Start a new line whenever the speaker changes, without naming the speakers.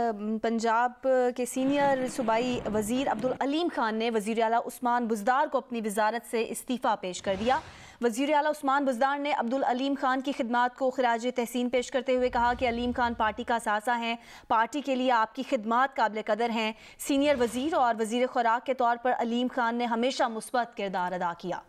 पंजाब के सीनियर सूबाई वजीर अब्दुल अलीम खान ने वजीर अला उस्मान बुजदार को अपनी वजारत से इस्तीफ़ा पेश कर दिया वजीर अला उस्मान बुजदार ने अब्दुल अलीम खान की खिदमत को खराज तहसीन पेश करते हुए कहा कि अलीम खान पार्टी का सासा हैं पार्टी के लिए आपकी खिदमत काबिल कदर हैं सीनियर वजीर और वजीर खुराक के तौर पर अलीम खान ने हमेशा मुस्बत किरदार अदा किया